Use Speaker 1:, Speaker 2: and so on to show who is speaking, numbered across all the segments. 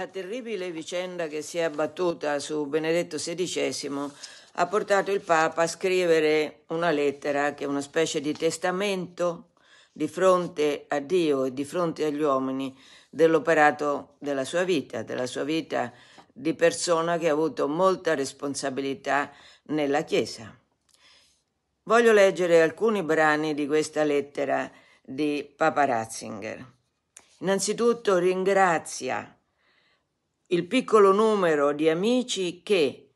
Speaker 1: La terribile vicenda che si è abbattuta su Benedetto XVI ha portato il Papa a scrivere una lettera che è una specie di testamento di fronte a Dio e di fronte agli uomini dell'operato della sua vita, della sua vita di persona che ha avuto molta responsabilità nella Chiesa. Voglio leggere alcuni brani di questa lettera di Papa Ratzinger. Innanzitutto ringrazia il piccolo numero di amici che,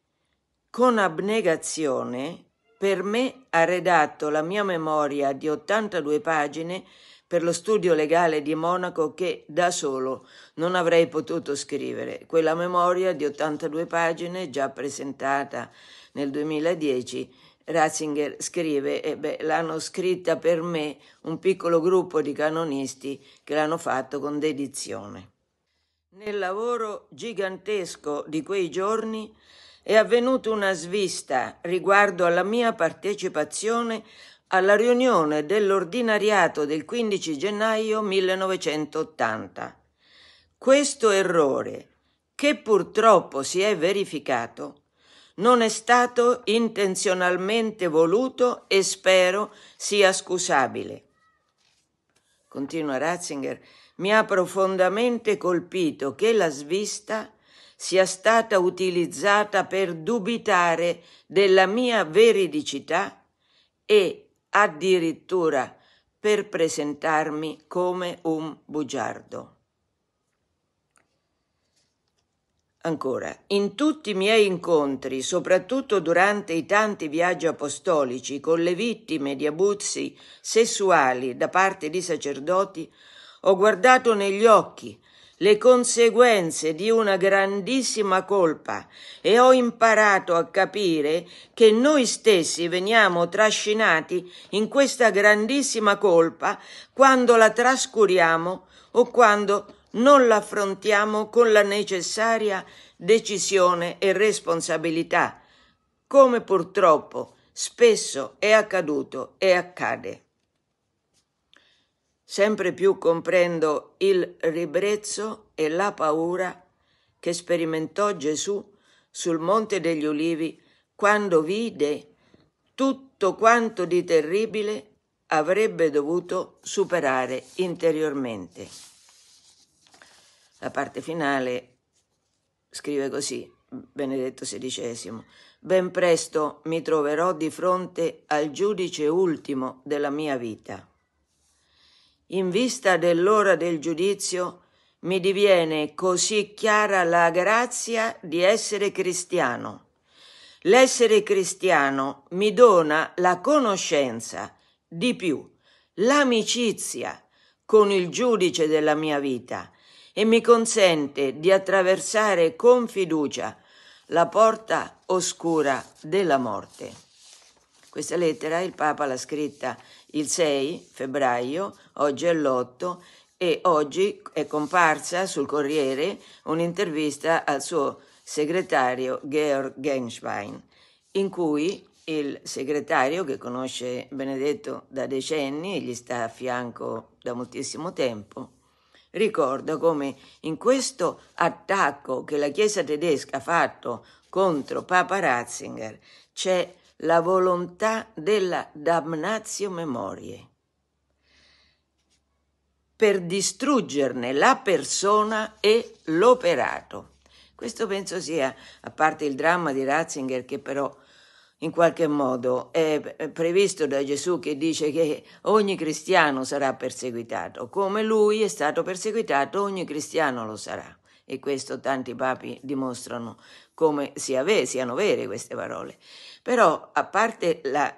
Speaker 1: con abnegazione, per me ha redatto la mia memoria di 82 pagine per lo studio legale di Monaco che da solo non avrei potuto scrivere. Quella memoria di 82 pagine già presentata nel 2010 Ratzinger scrive, e beh, l'hanno scritta per me un piccolo gruppo di canonisti che l'hanno fatto con dedizione. Nel lavoro gigantesco di quei giorni è avvenuta una svista riguardo alla mia partecipazione alla riunione dell'ordinariato del 15 gennaio 1980. Questo errore, che purtroppo si è verificato, non è stato intenzionalmente voluto e spero sia scusabile. Continua Ratzinger mi ha profondamente colpito che la svista sia stata utilizzata per dubitare della mia veridicità e addirittura per presentarmi come un bugiardo. Ancora, in tutti i miei incontri, soprattutto durante i tanti viaggi apostolici con le vittime di abusi sessuali da parte di sacerdoti, ho guardato negli occhi le conseguenze di una grandissima colpa e ho imparato a capire che noi stessi veniamo trascinati in questa grandissima colpa quando la trascuriamo o quando non l'affrontiamo con la necessaria decisione e responsabilità, come purtroppo spesso è accaduto e accade. Sempre più comprendo il ribrezzo e la paura che sperimentò Gesù sul Monte degli Ulivi quando vide tutto quanto di terribile avrebbe dovuto superare interiormente. La parte finale scrive così, Benedetto XVI, ben presto mi troverò di fronte al giudice ultimo della mia vita in vista dell'ora del giudizio, mi diviene così chiara la grazia di essere cristiano. L'essere cristiano mi dona la conoscenza, di più, l'amicizia con il giudice della mia vita e mi consente di attraversare con fiducia la porta oscura della morte. Questa lettera il Papa l'ha scritta il 6 febbraio, oggi è l'8 e oggi è comparsa sul Corriere un'intervista al suo segretario Georg Genschwein, in cui il segretario che conosce Benedetto da decenni e gli sta a fianco da moltissimo tempo, ricorda come in questo attacco che la Chiesa tedesca ha fatto contro Papa Ratzinger c'è la volontà della damnatio memoriae per distruggerne la persona e l'operato. Questo penso sia, a parte il dramma di Ratzinger, che però in qualche modo è previsto da Gesù che dice che ogni cristiano sarà perseguitato, come lui è stato perseguitato, ogni cristiano lo sarà e questo tanti papi dimostrano come sia ve, siano vere queste parole. Però, a parte la,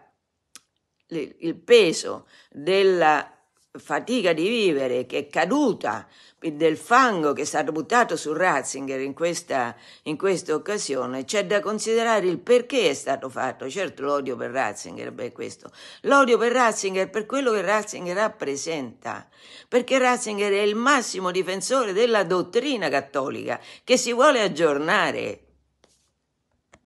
Speaker 1: il peso della fatica di vivere, che è caduta del fango che è stato buttato su Ratzinger in questa, in questa occasione, c'è da considerare il perché è stato fatto. Certo l'odio per Ratzinger, beh questo. L'odio per Ratzinger per quello che Ratzinger rappresenta, perché Ratzinger è il massimo difensore della dottrina cattolica che si vuole aggiornare